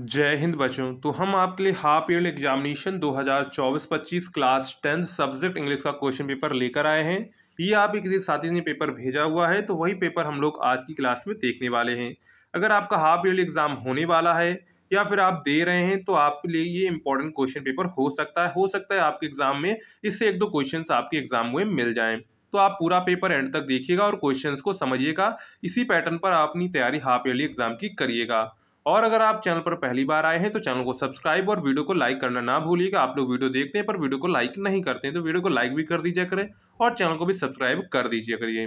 जय हिंद बच्चों तो हम आपके लिए half year examination 2024-25 class tenth subject English का क्वेश्चन पेपर लेकर आए हैं ये आप किसी साथी ने पेपर भेजा हुआ है तो वही पेपर हम लोग आज की क्लास में देखने वाले हैं अगर आपका हाफ ईयर एग्ज़ाम होने वाला है या फिर आप दे रहे हैं तो आपके लिए ये इंपॉर्टेंट क्वेश्चन पेपर हो सकता है हो सकता है आपके एग्ज़ाम में इससे एक दो क्वेश्चन आपके एग्ज़ाम में मिल जाएँ तो आप पूरा पेपर एंड तक देखिएगा और क्वेश्चंस को समझिएगा इसी पैटर्न पर आप अपनी तैयारी हाफ ईयरली एग्ज़ाम की करिएगा और अगर आप चैनल पर पहली बार आए हैं तो चैनल को सब्सक्राइब और वीडियो को लाइक करना ना भूलिएगा आप लोग वीडियो देखते हैं पर वीडियो को लाइक नहीं करते हैं तो वीडियो को लाइक भी कर दीजिए करें और चैनल को भी सब्सक्राइब कर दीजिए करिए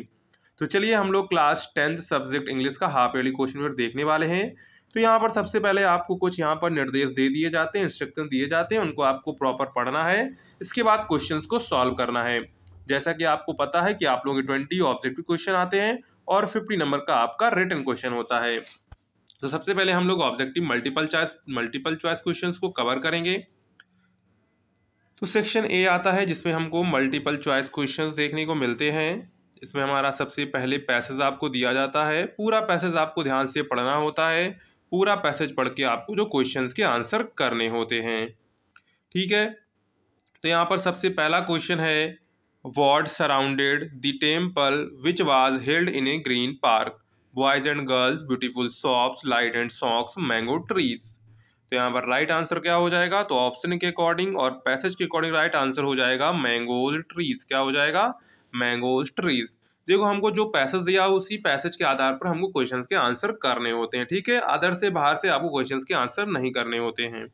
तो चलिए हम लोग क्लास टेंथ सब्जेक्ट इंग्लिश का हाफ एयरली क्वेश्चन पेपर देखने वाले हैं तो यहाँ पर सबसे पहले आपको कुछ यहाँ पर निर्देश दे दिए जाते हैं इंस्ट्रक्शन दिए जाते हैं उनको आपको प्रॉपर पढ़ना है इसके बाद क्वेश्चन को सॉल्व करना है जैसा कि आपको पता है कि आप लोगों के ट्वेंटी ऑब्जेक्टिव क्वेश्चन आते हैं और फिफ्टी नंबर का आपका रिटर्न क्वेश्चन होता है तो सबसे पहले हम लोग objective multiple choice multiple choice question को कवर करेंगे तो सेक्शन ए आता है जिसमें हमको मल्टीपल चॉइस क्वेश्चन देखने को मिलते हैं इसमें हमारा सबसे पहले पैसेज आपको दिया जाता है पूरा पैसेज आपको ध्यान से पढ़ना होता है पूरा पैसेज पढ़ के आपको जो क्वेश्चंस के आंसर करने होते हैं ठीक है तो यहाँ पर सबसे पहला क्वेश्चन है ward surrounded the temple which was held in a green park boys and girls beautiful shops light and socks mango trees तो यहाँ पर राइट आंसर क्या हो जाएगा तो ऑप्शन के अकॉर्डिंग और पैसेज के अकॉर्डिंग राइट आंसर हो जाएगा मैंगोज ट्रीज क्या हो जाएगा मैंगोज ट्रीज देखो हमको जो पैसेज दिया उसी पैसेज के आधार पर हमको क्वेश्चन के आंसर करने होते हैं ठीक है अदर से बाहर से आपको क्वेश्चन के आंसर नहीं करने होते हैं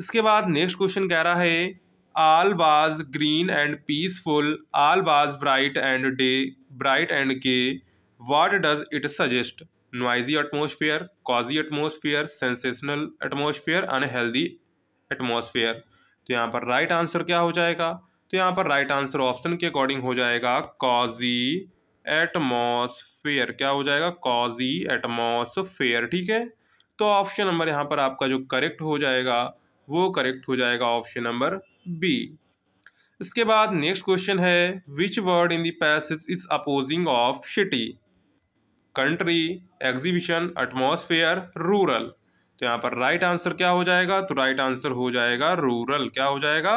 इसके बाद नेक्स्ट क्वेश्चन कह रहा है all was green and peaceful all was bright and day bright and के does it suggest noisy noisy cozy cozy sensational sensational atmosphere healthy atmosphere तो यहाँ पर राइट right आंसर क्या हो जाएगा तो यहाँ पर राइट आंसर ऑप्शन के अकॉर्डिंग हो जाएगा कॉजी एटमोसफेयर क्या हो जाएगा कॉजी एटमोसफेयर ठीक है तो ऑप्शन नंबर यहाँ पर आपका जो करेक्ट हो जाएगा वो करेक्ट हो जाएगा ऑप्शन नंबर बी इसके बाद नेक्स्ट क्वेश्चन है which word in the passage is opposing of city country exhibition atmosphere rural तो यहाँ पर राइट आंसर क्या हो जाएगा तो राइट आंसर हो जाएगा रूरल क्या हो जाएगा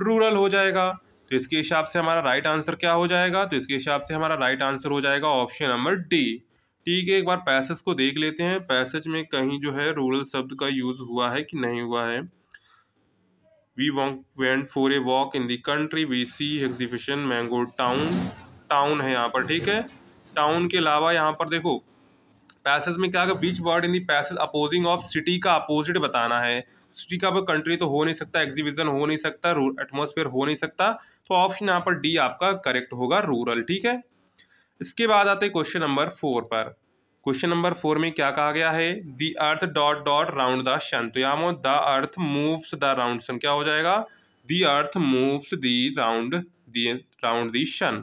रूरल हो जाएगा तो इसके हिसाब से हमारा राइट आंसर क्या हो जाएगा तो इसके हिसाब से हमारा राइट आंसर हो जाएगा ऑप्शन नंबर डी ठीक है एक बार पैसेज को देख लेते हैं पैसेज में कहीं जो है रूरल शब्द का यूज हुआ है कि नहीं हुआ है we want went for a walk in the country we see exhibition mango town town है यहाँ पर ठीक है टाउन के अलावा यहाँ पर देखो पैसेज में क्या which word in the passage opposing of city का अपोजिट बताना है सिटी का कंट्री तो हो नहीं सकता एग्जीबिशन हो नहीं सकता एटमोसफेयर हो नहीं सकता तो ऑप्शन यहाँ पर डी आपका करेक्ट होगा रूरल ठीक है इसके बाद आते क्वेश्चन नंबर फोर पर क्वेश्चन नंबर फोर में क्या कहा गया है the earth dot dot round the sun तो यामो the earth moves the round sun क्या हो जाएगा the earth moves the round the round the sun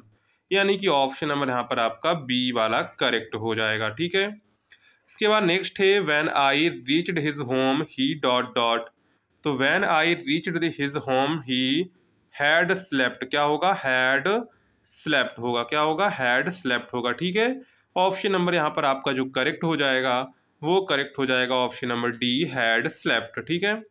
यानी कि ऑप्शन नंबर यहाँ पर आपका बी वाला करेक्ट हो जाएगा ठीक है इसके बाद नेक्स्ट है when I reached his home he dot dot तो when I reached his home he had slept क्या होगा हैड स्लेप्ट होगा क्या होगा हैड स्लेप्ट होगा ठीक है ऑप्शन नंबर यहाँ पर आपका जो करेक्ट हो जाएगा वो करेक्ट हो जाएगा option number D had slept ठीक है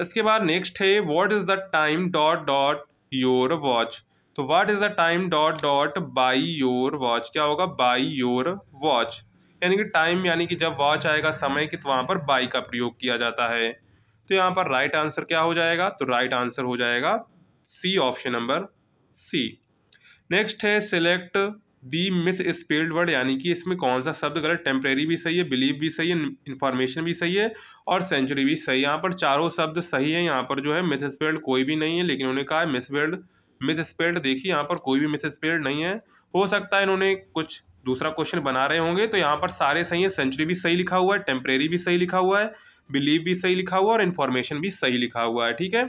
इसके बाद नेक्स्ट है what is the time dot dot your watch तो what is the time dot dot by your watch क्या होगा बाई योर वॉच यानी कि टाइम यानी कि जब वॉच आएगा समय की तो वहाँ पर बाई का प्रयोग किया जाता है तो यहाँ पर राइट right आंसर क्या हो जाएगा तो राइट right आंसर हो जाएगा C option number C next है select the misspelled word यानी कि इसमें कौन सा शब्द गलत टेम्प्रेरी भी सही है बिलीव भी सही है इन्फॉर्मेशन भी सही है और सेंचुरी भी सही है यहाँ पर चारों शब्द सही है यहाँ पर जो है मिस स्पेल्ड कोई भी नहीं है लेकिन उन्होंने कहा है मिस स्पेल्ड मिस स्पेल्ड देखिए यहाँ पर कोई भी मिस स्पेल्ड नहीं है हो सकता है इन्होंने कुछ दूसरा क्वेश्चन बना रहे होंगे तो यहाँ पर सारे सही है सेंचुरी भी सही लिखा हुआ है टेम्परेरी भी सही लिखा हुआ है बिलीव भी सही लिखा हुआ है और इन्फॉर्मेशन भी सही लिखा हुआ है ठीक है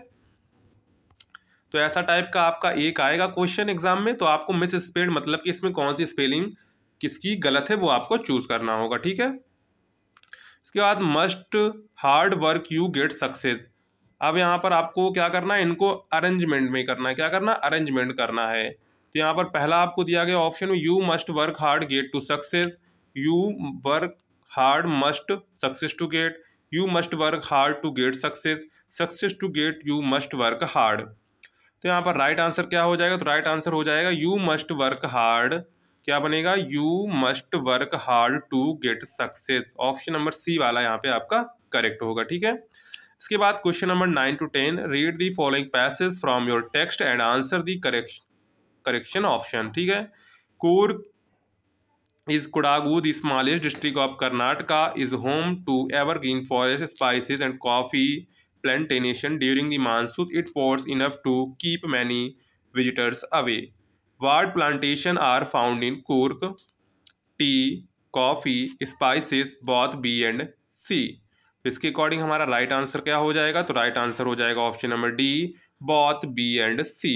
तो ऐसा टाइप का आपका एक आएगा क्वेश्चन एग्जाम में तो आपको मिस स्पेल्ड मतलब कि इसमें कौन सी स्पेलिंग किसकी गलत है वो आपको चूज करना होगा ठीक है इसके बाद must hard work you get success अब यहाँ पर आपको क्या करना है इनको अरेंजमेंट में करना है क्या करना अरेंजमेंट करना है तो यहाँ पर पहला आपको दिया गया ऑप्शन में you must work hard get to success you work hard must success to get you must work hard to get success success to get you must work hard तो यहाँ पर राइट आंसर क्या हो जाएगा तो right answer हो जाएगा you must work hard क्या बनेगा you must work hard to get success option number C वाला यहाँ पे आपका करेक्ट होगा ठीक है इसके बाद question number nine to ten read the following passage from your text and answer the correction correction option ठीक है Coorg is Kodagu the smallest district of Karnataka is home to evergreen forest spices and coffee plantation during the monsoon it pours enough to keep many visitors away ward plantation are found in Coorg tea coffee spices both B and C तो इसके according हमारा right answer क्या हो जाएगा तो right answer हो जाएगा option number D both B and C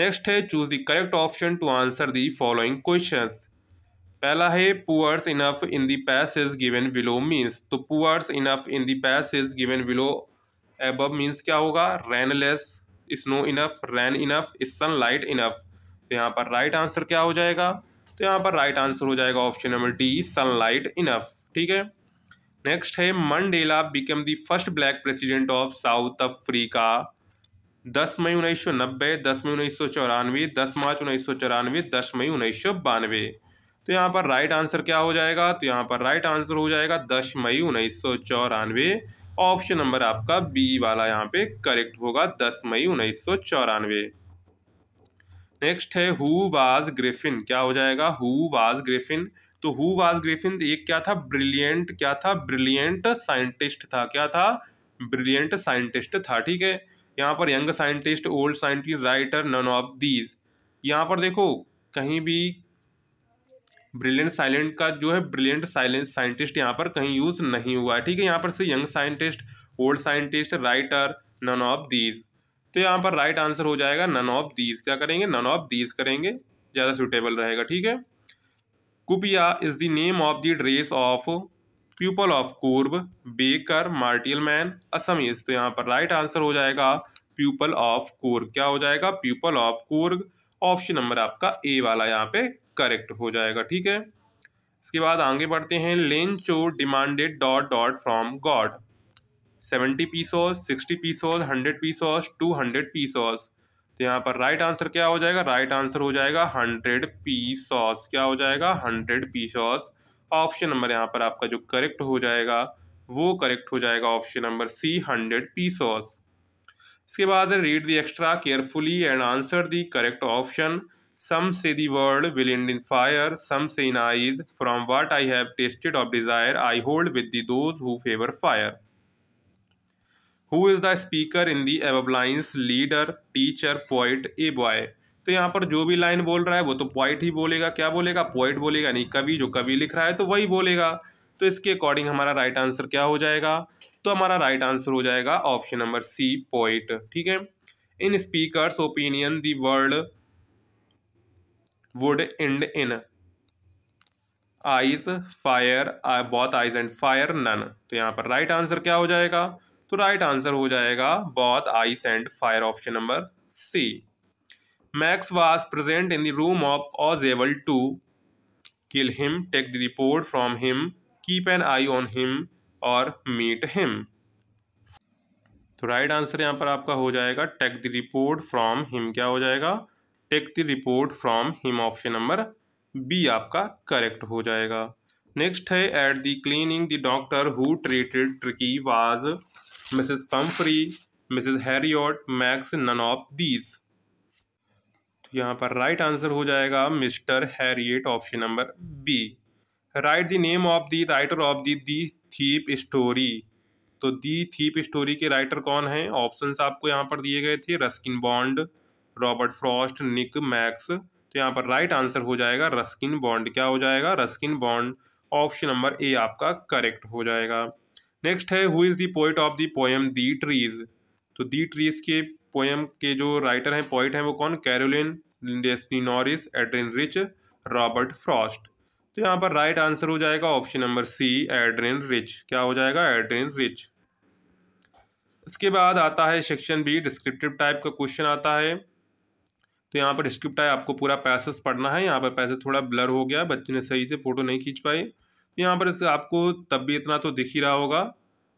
next है choose the correct option to answer the following questions पहला है pours enough in the is given below means तो pours enough in the is given below एब means क्या होगा rain less snow enough rain enough sunlight enough तो यहाँ पर right answer क्या हो जाएगा तो यहाँ पर राइट आंसर हो जाएगा option number D sunlight enough ठीक है नेक्स्ट है Mandela become the first black president of South Africa दस मई उन्नीस सौ नब्बे दस मई उन्नीस सौ चौरानवे दस मार्च उन्नीस सौ चौरानवे दस मई उन्नीस सौ बानवे तो यहाँ पर राइट आंसर क्या हो जाएगा तो यहाँ पर राइट आंसर हो जाएगा दस मई उन्नीस सौ चौरानवे ऑप्शन नंबर आपका बी वाला यहाँ पे करेक्ट होगा दस मई उन्नीस सौ चौरानवे नेक्स्ट है हु वाज ग्रिफिन क्या हो जाएगा हु वाज ग्रिफिन तो हु वाज ग्रिफिन एक क्या था ब्रिलियंट क्या था ब्रिलियंट साइंटिस्ट था क्या था ब्रिलियंट साइंटिस्ट था ठीक है यहाँ पर young scientist old scientist writer none of these यहाँ पर देखो कहीं भी ब्रिलियंट साइलेंट का जो है ब्रिलियंट साइलेंट साइंटिस्ट यहाँ पर कहीं यूज़ नहीं हुआ है ठीक है यहाँ पर से young scientist old scientist writer none of these तो यहाँ पर राइट आंसर हो जाएगा नन ऑफ दीज क्या करेंगे नन ऑफ दीज करेंगे ज़्यादा सुटेबल रहेगा ठीक है is the name of the dress of people of of baker martial man Assamese तो यहाँ पर राइट आंसर हो जाएगा पीपल ऑफ कोर्ग क्या हो जाएगा people of Coorg option number आपका ए वाला यहाँ पे करेक्ट हो जाएगा ठीक है इसके बाद आगे बढ़ते हैं चो demanded dot dot from god seventy pesos sixty pesos hundred pesos two hundred pesos तो यहाँ पर राइट आंसर क्या हो जाएगा राइट आंसर हो जाएगा हंड्रेड पी सॉस क्या हो जाएगा hundred pesos option number यहाँ पर आपका जो करेक्ट हो जाएगा वो करेक्ट हो जाएगा option number C hundred pesos इसके बाद read the extra carefully and answer the correct option some say the world will end in fire some say in ice from what I have tasted of desire I hold with the those who favour fire who is the speaker in the above lines leader teacher poet a boy तो यहाँ पर जो भी line बोल रहा है वो तो पॉइट ही बोलेगा क्या बोलेगा पॉइट बोलेगा नहीं कवि जो कवि लिख रहा है तो वही बोलेगा तो इसके अकॉर्डिंग हमारा राइट आंसर क्या हो जाएगा तो हमारा राइट आंसर हो जाएगा ऑप्शन नंबर सी पॉइट ठीक है in speaker opinion the world would end in ice fire बहुत आइज एंड फायर नन तो यहाँ पर राइट आंसर क्या हो जाएगा तो राइट आंसर हो जाएगा both ice and fire option number C Max was present in the room of Ausable to kill him take the report from him keep an eye on him और meet him तो right answer यहाँ पर आपका हो जाएगा take the report from him क्या हो जाएगा take the report from him option number B आपका करेक्ट हो जाएगा नेक्स्ट है at the cleaning the doctor who treated Tricki was Mrs. Pumphrey Mrs. Harriot Max none of these तो यहाँ पर राइट right आंसर हो जाएगा mister Herriot option number B right the name of the writer of the the thief story तो the thief story के writer कौन हैं options आपको यहाँ पर दिए गए थे Ruskin Bond Robert Frost Nick Max तो यहाँ पर राइट आंसर हो जाएगा रस्किन बॉन्ड क्या हो जाएगा Ruskin Bond option number A आपका करेक्ट हो जाएगा नेक्स्ट है who is the poet of the poem the trees तो दी ट्रीज के पोएम के जो राइटर हैं पोइट हैं वो कौन Carolyn Desney Norris Adrienne Rich Robert Frost तो यहाँ पर राइट आंसर हो जाएगा option number C Adrienne Rich क्या हो जाएगा एड्रिन रिच इसके बाद आता है सेक्शन बी डिस्क्रिप्टिव टाइप का क्वेश्चन आता है तो यहाँ पर डिस्क्रिप्ट टाइप आपको पूरा पैसेज पढ़ना है यहाँ पर पैसेज थोड़ा ब्लर हो गया बच्चे ने सही से फोटो नहीं खींच पाई यहाँ पर आपको तब भी इतना तो दिख ही रहा होगा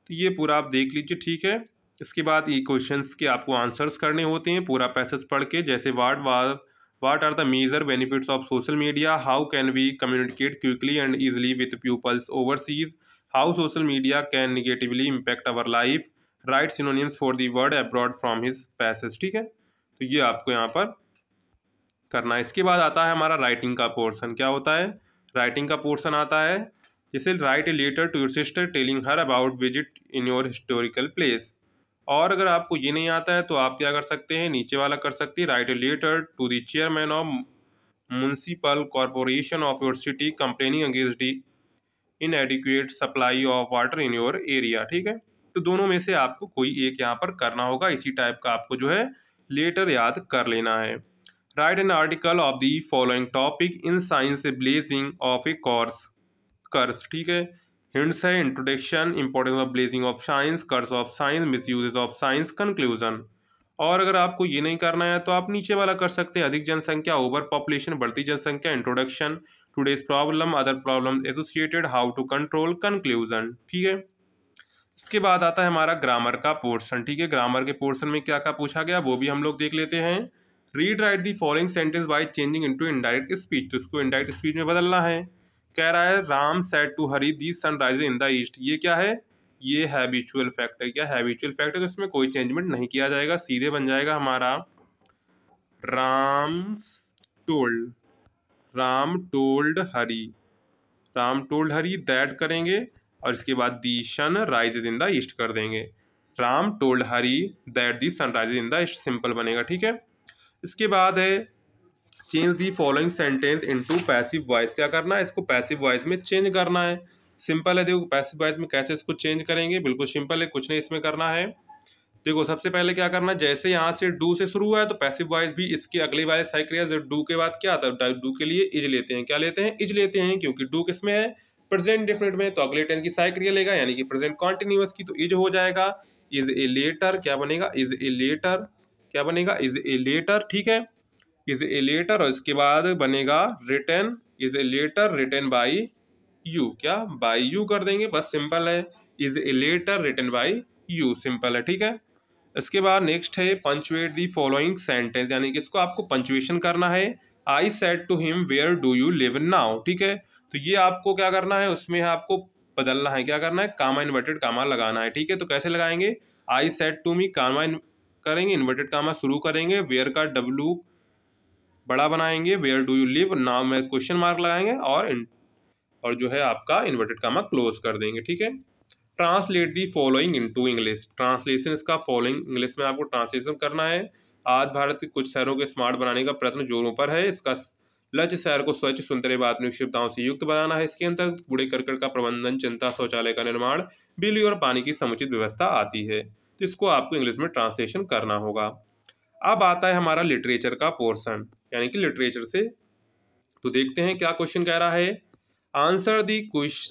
तो ये पूरा आप देख लीजिए ठीक है इसके बाद ये क्वेश्चन के आपको आंसर्स करने होते हैं पूरा पैसेज पढ़ के जैसे what were what are the major benefits of social media how can we communicate quickly and easily with peoples overseas how social media can negatively impact our life write synonyms for the word abroad from his passage ठीक है तो ये आपको यहाँ पर करना है इसके बाद आता है हमारा राइटिंग का पोर्सन क्या होता है राइटिंग का पोर्सन आता है जिसे write a letter to your sister telling her about visit in your historical place और अगर आपको ये नहीं आता है तो आप क्या कर सकते हैं नीचे वाला कर सकते हैं write a letter to the chairman of municipal corporation of your city complaining against the inadequate supply of water in your area ठीक है तो दोनों में से आपको कोई एक यहाँ पर करना होगा इसी टाइप का आपको जो है लेटर याद कर लेना है write an article of the following topic in science blessing of a course curse ठीक है हिंट्स है introduction importance of blessing of science curse of science misuses of science conclusion और अगर आपको ये नहीं करना है तो आप नीचे वाला कर सकते हैं अधिक जनसंख्या ओवर पॉपुलेशन बढ़ती जनसंख्या introduction today's problem other problem associated how to control conclusion ठीक है इसके बाद आता है हमारा ग्रामर का पोर्शन ठीक है ग्रामर के पोर्शन में क्या क्या पूछा गया वो भी हम लोग देख लेते हैं read write the following sentence by changing to indirect speech तो इसको इनडायरेक्ट स्पीच में बदलना है कह रहा है Ram said to Hari the sunrise in the east ये क्या है ये हैबिचुअल फैक्ट है क्या हैबिचुअल फैक्ट है तो इसमें कोई चेंजमेंट नहीं किया जाएगा सीधे बन जाएगा हमारा Ram told Ram told Hari Ram told Hari that करेंगे और इसके बाद the sun rises in the east कर देंगे Ram told Hari that the sun rises in the east simple बनेगा ठीक है इसके बाद है change the following sentence into passive voice क्या करना है इसको पैसिव वॉइस में चेंज करना है सिंपल है देखो पैसिव वॉइस में कैसे इसको चेंज करेंगे बिल्कुल सिंपल है कुछ नहीं इसमें करना है देखो सबसे पहले क्या करना है जैसे यहाँ से डू से शुरू हुआ है तो पैसिव वॉइस भी इसके अगली वाले साइक्रिया डू के बाद क्या आता है डू के लिए इज लेते हैं क्या लेते हैं इज लेते हैं क्योंकि डू किस में है प्रेजेंट डिफरेंट में तो अगले टेंस की साइक्रिया लेगा यानी कि प्रेजेंट कॉन्टिन्यूस की तो इज हो जाएगा इज ए लेटर क्या बनेगा इज ए लेटर क्या बनेगा इज ए लेटर ठीक है इज ए लेटर और इसके बाद बनेगा return is a letter return by you क्या बाई यू कर देंगे बस सिंपल है is a letter return by you simple है ठीक है इसके बाद नेक्स्ट है पंचुएट दी फॉलोइंग सेंटेंस यानी कि इसको आपको पंचुएशन करना है I said to him where do you live now ठीक है तो ये आपको क्या करना है उसमें है आपको बदलना है क्या करना है कामा इन्वर्टेड कामा लगाना है ठीक है तो कैसे लगाएंगे आई सेट टू मी कामा करेंगे इन्वर्टेड कामा शुरू करेंगे वेयर का डब्लू बड़ा बनाएंगे वेयर डू यू लिव नाम में क्वेश्चन मार्क लगाएंगे और और जो है आपका इन्वर्टेड कामा क्लोज कर देंगे ठीक है translate the following into English translation इसका फॉलोइंग इंग्लिश में आपको ट्रांसलेशन करना है आज भारत के कुछ शहरों के स्मार्ट बनाने का प्रयत्न जोरों पर है इसका लक्ष्य शहर को स्वच्छ सुंदर आधुनिक क्षमताओं से युक्त बनाना है इसके अंतर्गत कूड़े करकट का प्रबंधन चिंता शौचालय का निर्माण बिजली और पानी की समुचित व्यवस्था आती है जिसको इसको आपको इंग्लिश में ट्रांसलेशन करना होगा अब आता है हमारा लिटरेचर का पोर्सन यानी कि लिटरेचर से तो देखते हैं क्या क्वेश्चन कह रहा है answer the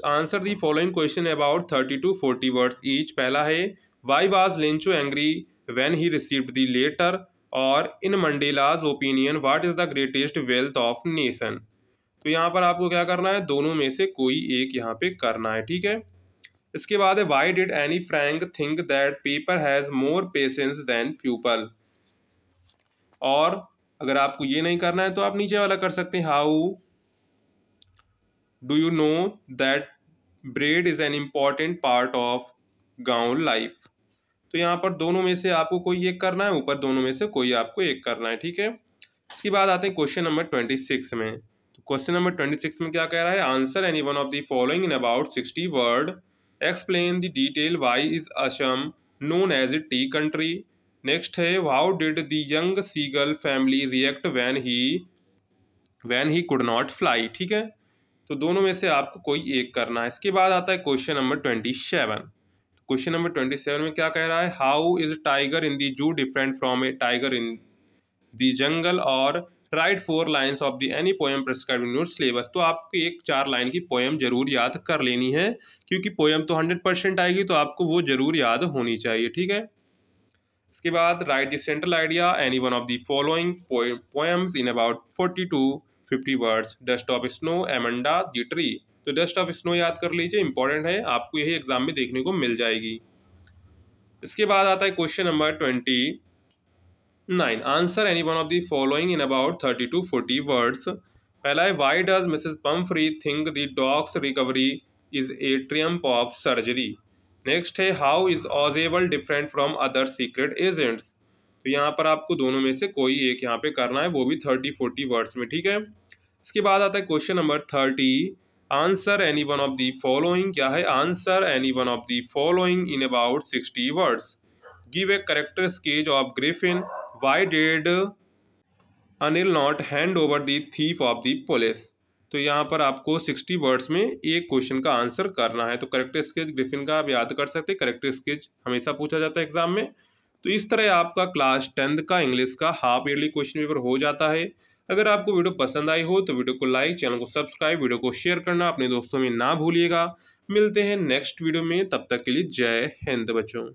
answer the following question about thirty to forty words each पहला है why was Lencho angry when he received the letter और in Mandela's opinion what is the greatest wealth of nation तो यहाँ पर आपको क्या करना है दोनों में से कोई एक यहाँ पे करना है ठीक है इसके बाद है why did Anne Frank think that paper has more patience than people और अगर आपको ये नहीं करना है तो आप नीचे वाला कर सकते हैं how do you know that bread is an important part of Goan life तो यहाँ पर दोनों में से आपको कोई एक करना है ऊपर दोनों में से कोई आपको एक करना है ठीक है इसके बाद आते हैं क्वेश्चन नंबर ट्वेंटी सिक्स में तो क्वेश्चन नंबर ट्वेंटी सिक्स में क्या कह रहा है answer any one of the following in about sixty word explain the detail why is Assam known as a tea country next है how did the young seagull family react when he when he could not fly ठीक है तो दोनों में से आपको कोई एक करना है इसके बाद आता है question number twenty seven question number twenty seven में क्या कह रहा है how is tiger in the zoo different from a tiger in the jungle और write four lines of the any poem prescribed in your syllabus तो आपको एक चार लाइन की पोएम जरूर याद कर लेनी है क्योंकि पोएम तो हंड्रेड परसेंट आएगी तो आपको वो जरूर याद होनी चाहिए ठीक है इसके बाद write the central idea any one of the following poems in about forty to fifty words dust of snow Amanda the tree तो डस्ट ऑफ स्नो याद कर लीजिए इंपॉर्टेंट है आपको यही एग्जाम में देखने को मिल जाएगी इसके बाद आता है question number twenty nine answer any one of the following in about thirty to forty words पहला है why does Mrs Pumphrey think the dog's recovery is a triumph of surgery next है how is Ausable different from other secret agents तो यहाँ पर आपको दोनों में से कोई एक यहाँ पे करना है वो भी थर्टी फोर्टी वर्ड्स में ठीक है इसके बाद आता है question number thirty answer any one of the following क्या है answer any one of the following in about sixty words give a character sketch of Griffin why did Anil not hand over the thief of the police तो यहाँ पर आपको sixty words में एक question का answer करना है तो करेक्ट स्केच ग्रिफिन का आप याद कर सकते हैं करेक्ट स्केच हमेशा पूछा जाता है एग्जाम में तो इस तरह आपका क्लास टेंथ का इंग्लिश का हाफ ईयरली क्वेश्चन पेपर हो जाता है अगर आपको वीडियो पसंद आई हो तो वीडियो को लाइक चैनल को सब्सक्राइब वीडियो को शेयर करना अपने दोस्तों में ना भूलिएगा मिलते हैं नेक्स्ट वीडियो में तब तक के लिए जय हिंद बच्चों